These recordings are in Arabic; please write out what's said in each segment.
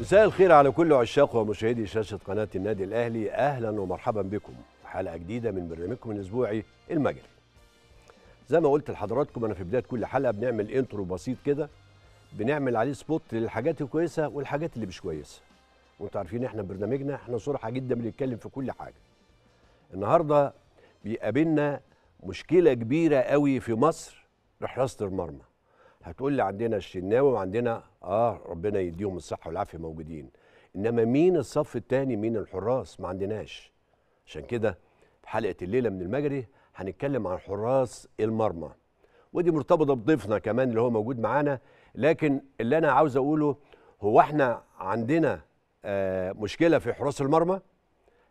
مساء الخير على كل عشاق ومشاهدي شاشة قناة النادي الأهلي أهلا ومرحبا بكم حلقة جديدة من برنامجكم الأسبوعي المجري زي ما قلت لحضراتكم أنا في بداية كل حلقة بنعمل انترو بسيط كده بنعمل عليه سبوت للحاجات الكويسة والحاجات اللي مش كويسة وانتوا عارفين احنا برنامجنا احنا صراحة جدا بنتكلم في كل حاجة النهاردة بيقابلنا مشكلة كبيرة قوي في مصر حراسة المرمى هتقول لي عندنا الشناوي وعندنا اه ربنا يديهم الصحه والعافيه موجودين انما مين الصف الثاني مين الحراس ما عندناش عشان كده في حلقه الليله من المجري هنتكلم عن حراس المرمى ودي مرتبطه بضيفنا كمان اللي هو موجود معانا لكن اللي انا عاوز اقوله هو احنا عندنا آه مشكله في حراس المرمى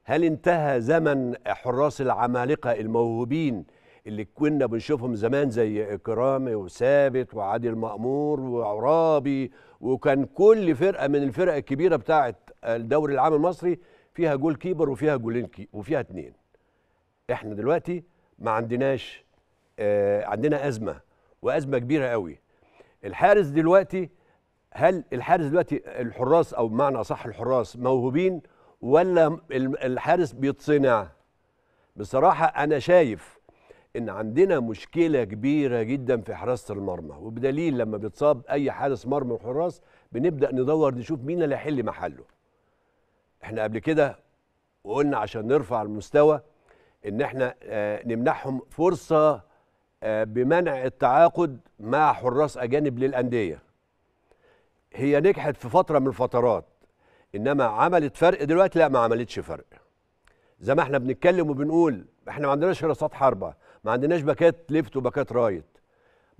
هل انتهى زمن حراس العمالقه الموهوبين اللي كنا بنشوفهم زمان زي كرامي وثابت وعادل مأمور وعرابي وكان كل فرقه من الفرق الكبيره بتاعه الدوري العام المصري فيها جول كيبر وفيها جولين كي وفيها اتنين احنا دلوقتي ما عندناش آه عندنا ازمه وازمه كبيره قوي الحارس دلوقتي هل الحارس دلوقتي الحراس او بمعنى اصح الحراس موهوبين ولا الحارس بيتصنع بصراحه انا شايف ان عندنا مشكله كبيره جدا في حراسه المرمى وبدليل لما بيتصاب اي حارس مرمى وحراس بنبدا ندور نشوف مين اللي هيحل محله احنا قبل كده وقلنا عشان نرفع المستوى ان احنا آه، نمنحهم فرصه آه، بمنع التعاقد مع حراس اجانب للانديه هي نجحت في فتره من الفترات انما عملت فرق دلوقتي لا ما عملتش فرق زي ما احنا بنتكلم وبنقول احنا ما عندناش رصاد حربه ما عندناش باكات ليفت وباكات رايت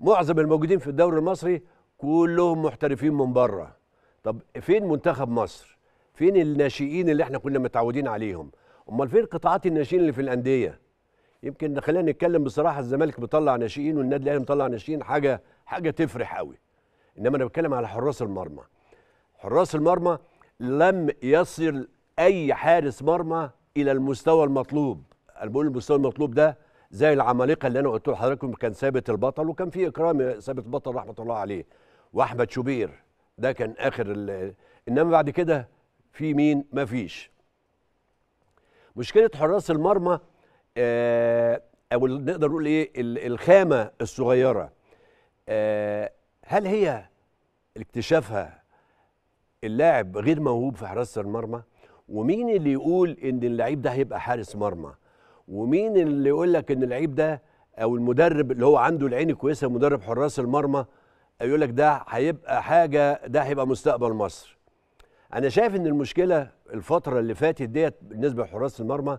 معظم الموجودين في الدوري المصري كلهم محترفين من بره طب فين منتخب مصر فين الناشئين اللي احنا كنا متعودين عليهم امال فين قطاعات الناشئين اللي في الانديه يمكن خلينا نتكلم بصراحه الزمالك بيطلع ناشئين والنادي الاهلي مطلع ناشئين حاجه حاجه تفرح قوي انما انا بتكلم على حراس المرمى حراس المرمى لم يصل اي حارس مرمى الى المستوى المطلوب انا بقول المستوى المطلوب ده زي العمالقه اللي انا قلت لحضراتكم كان ثابت البطل وكان في اكرامي ثابت البطل رحمه الله عليه واحمد شوبير ده كان اخر انما بعد كده في مين ما فيش مشكله حراس المرمى آه او نقدر نقول ايه الخامه الصغيره آه هل هي اكتشافها اللاعب غير موهوب في حراسه المرمى ومين اللي يقول ان اللعيب ده هيبقى حارس مرمى ومين اللي يقول لك ان اللعيب ده او المدرب اللي هو عنده العين كويسه مدرب حراس المرمى يقول لك ده هيبقى حاجه ده هيبقى مستقبل مصر انا شايف ان المشكله الفتره اللي فاتت ديت بالنسبه لحراس المرمى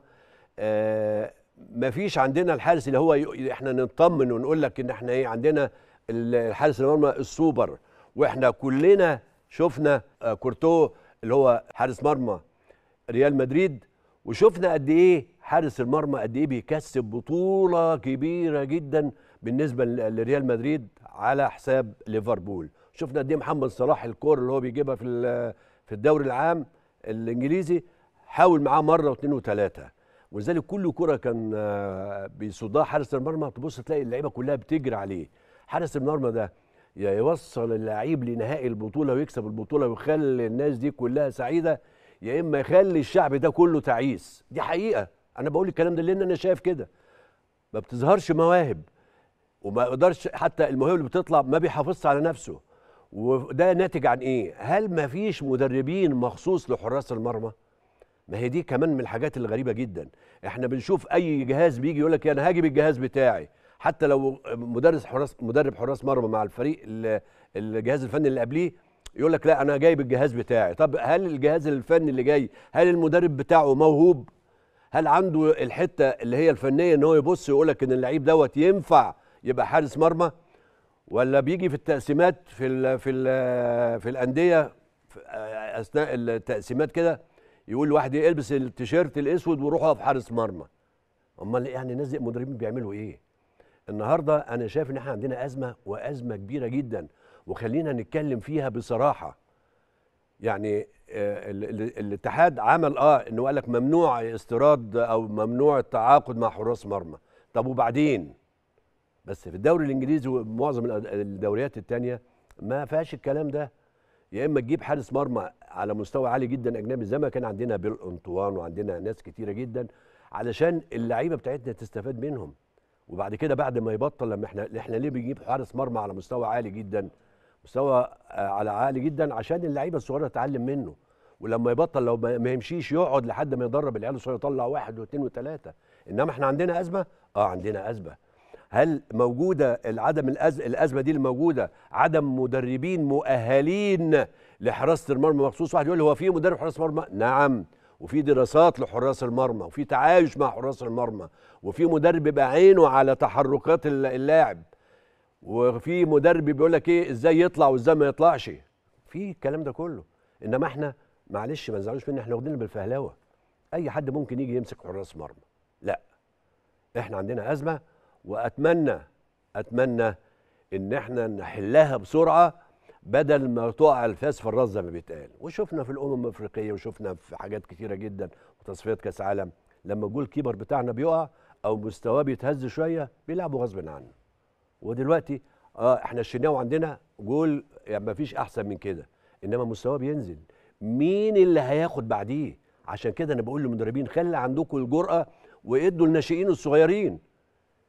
آه مفيش عندنا الحارس اللي هو احنا نطمن ونقول لك ان احنا ايه عندنا الحارس المرمى السوبر واحنا كلنا شفنا آه، كورتو اللي هو حارس مرمى ريال مدريد وشفنا قد ايه حارس المرمى قد ايه بيكسب بطوله كبيره جدا بالنسبه لريال مدريد على حساب ليفربول شفنا قد ايه محمد صلاح الكور اللي هو بيجيبها في في الدوري العام الانجليزي حاول معاه مره واثنين وثلاثه ولذلك كل كره كان آه، بيصدها حارس المرمى تبص تلاقي اللعيبه كلها بتجري عليه حارس المرمى ده يوصل اللعيب لنهائي البطوله ويكسب البطوله ويخلي الناس دي كلها سعيده يا اما يخلي الشعب ده كله تعيس دي حقيقه انا بقول الكلام ده لان انا شايف كده ما بتظهرش مواهب وما يقدرش حتى الموهبه اللي بتطلع ما بيحافظش على نفسه وده ناتج عن ايه هل ما فيش مدربين مخصوص لحراس المرمى ما هي دي كمان من الحاجات الغريبه جدا احنا بنشوف اي جهاز بيجي يقول لك انا هاجي بالجهاز بتاعي حتى لو مدرس حراس مدرب حراس مرمى مع الفريق الجهاز الفني اللي قبليه يقول لك لا انا جايب الجهاز بتاعي طب هل الجهاز الفني اللي جاي هل المدرب بتاعه موهوب هل عنده الحته اللي هي الفنيه ان هو يبص يقول لك ان اللعيب دوت ينفع يبقى حارس مرمى ولا بيجي في التقسيمات في الـ في الـ في الانديه في اثناء التقسيمات كده يقول لواحد يلبس التيشيرت الاسود ويروح اقف حارس مرمى امال يعني الناس دي مدربين بيعملوا ايه النهارده انا شايف ان احنا عندنا ازمه وازمه كبيره جدا وخلينا نتكلم فيها بصراحه يعني آه، الاتحاد عمل اه انه قال لك ممنوع استيراد او ممنوع التعاقد مع حراس مرمى طب وبعدين بس في الدوري الانجليزي ومعظم الدوريات الثانيه ما فيهاش الكلام ده يا اما تجيب حارس مرمى على مستوى عالي جدا اجنبي زي ما كان عندنا بيل انطوان وعندنا ناس كتيره جدا علشان اللعيبه بتاعتنا تستفاد منهم وبعد كده بعد ما يبطل لما احنا احنا ليه بنجيب حارس مرمى على مستوى عالي جدا مستوى آه، على عالي جدا عشان اللعيبه الصغيره تتعلم منه ولما يبطل لو ما يمشيش يقعد لحد ما يدرب العيال الصغيره يطلع واحد واثنين وثلاثه انما احنا عندنا ازمه اه عندنا ازمه هل موجوده العدم الأز... الازمه دي الموجوده عدم مدربين مؤهلين لحراسه المرمى مخصوص واحد يقول لي هو في مدرب حراس مرمى نعم وفي دراسات لحراس المرمى وفي تعايش مع حراس المرمى وفي مدرب بيبقى عينه على تحركات اللاعب وفي مدرب بيقول لك ايه ازاي يطلع وازاي ما يطلعش في الكلام ده كله انما احنا معلش ما نزعلوش مننا احنا واخدين بالفهلاوه اي حد ممكن يجي يمسك حراس مرمى لا احنا عندنا ازمه واتمنى اتمنى ان احنا نحلها بسرعه بدل ما تقع الفاس في الراس زي ما بيتقال وشفنا في الامم الافريقيه وشفنا في حاجات كثيره جدا وتصفيات كاس عالم لما الجول كيبر بتاعنا بيقع او مستواه بيتهز شويه بيلعبوا غصب عنه ودلوقتي اه احنا الشناوي عندنا جول يعني ما فيش احسن من كده انما مستواه بينزل مين اللي هياخد بعديه عشان كده انا بقول للمدربين خلي عندكم الجرأه وادوا الناشئين الصغيرين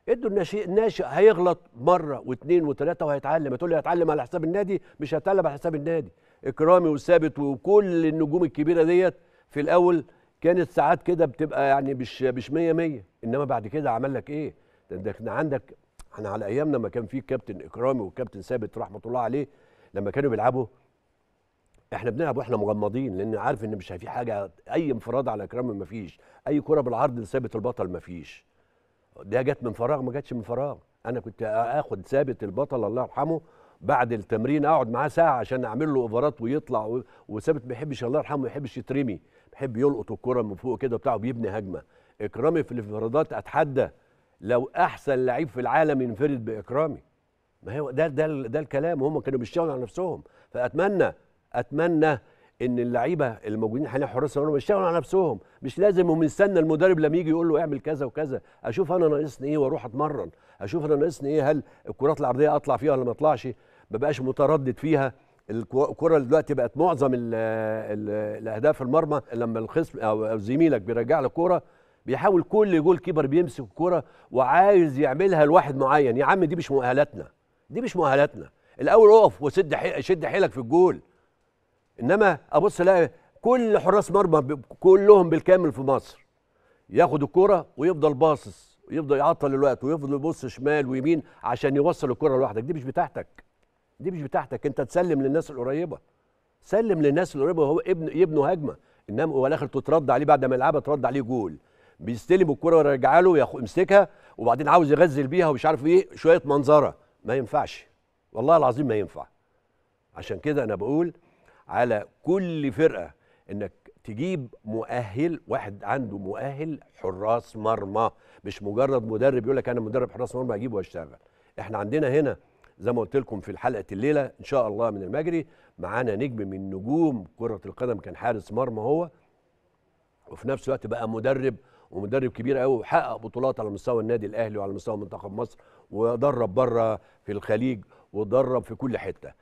ادوا الناشئ الناشئ هيغلط مره واثنين وثلاثه وهيتعلم هتقول لي هيتعلم على حساب النادي مش هيتعلم على حساب النادي اكرامي وثابت وكل النجوم الكبيره ديت في الاول كانت ساعات كده بتبقى يعني مش مش 100 100 انما بعد كده عمل لك ايه؟ ده عندك احنا على ايامنا ما كان في كابتن اكرامي والكابتن ثابت رحمه الله عليه لما كانوا بيلعبوا احنا بنلعب واحنا مغمضين لان عارف ان مش في حاجه اي انفراد على اكرامي ما فيش اي كره بالعرض لثابت البطل ما فيش ده جت من فراغ ما جاتش من فراغ انا كنت اخد ثابت البطل الله يرحمه بعد التمرين اقعد معاه ساعه عشان اعمل له اوفرات ويطلع وثابت ما يحبش الله يرحمه ما يحبش يترمي بيحب يلقط الكره من فوق كده بتاعه بيبني هجمه اكرامي في الانفرادات اتحدى لو احسن لعيب في العالم ينفرد باكرامي ما هو ده ده ده الكلام هم كانوا بيشتغلوا على نفسهم فاتمنى اتمنى ان اللعيبه الموجودين حاليا حراس المرمى بيشتغلوا على نفسهم مش لازم هم يستنى المدرب لما يجي يقول له اعمل كذا وكذا اشوف انا ناقصني ايه واروح اتمرن اشوف انا ناقصني ايه هل الكرات العرضيه اطلع فيها ولا ما اطلعش ما بقاش متردد فيها الكره دلوقتي بقت معظم الاهداف المرمى لما الخصم او زميلك بيرجع لك كوره بيحاول كل جول كيبر بيمسك الكوره وعايز يعملها لواحد معين يا عم دي مش مؤهلاتنا دي مش مؤهلاتنا الاول اقف وسد حي... شد حيلك في الجول انما ابص الاقي كل حراس مرمى ب... كلهم بالكامل في مصر ياخد الكوره ويفضل باصص ويفضل يعطل الوقت ويفضل يبص شمال ويمين عشان يوصل الكوره لوحدك دي مش بتاعتك دي مش بتاعتك انت تسلم للناس القريبه سلم للناس القريبه وهو ابن يبنوا هجمه انما هو الاخر تترد عليه بعد ما يلعبها ترد عليه جول بيستلم الكرة ويرجع له يمسكها وبعدين عاوز يغزل بيها ومش عارف ايه شويه منظره ما ينفعش والله العظيم ما ينفع عشان كده انا بقول على كل فرقه انك تجيب مؤهل واحد عنده مؤهل حراس مرمى مش مجرد مدرب يقول لك انا مدرب حراس مرمى اجيبه واشتغل احنا عندنا هنا زي ما قلت لكم في حلقه الليله ان شاء الله من المجري معانا نجم من نجوم كره القدم كان حارس مرمى هو وفي نفس الوقت بقى مدرب ومدرب كبير قوي وحقق بطولات على مستوى النادي الاهلي وعلى مستوى منتخب مصر ودرب بره في الخليج ودرب في كل حته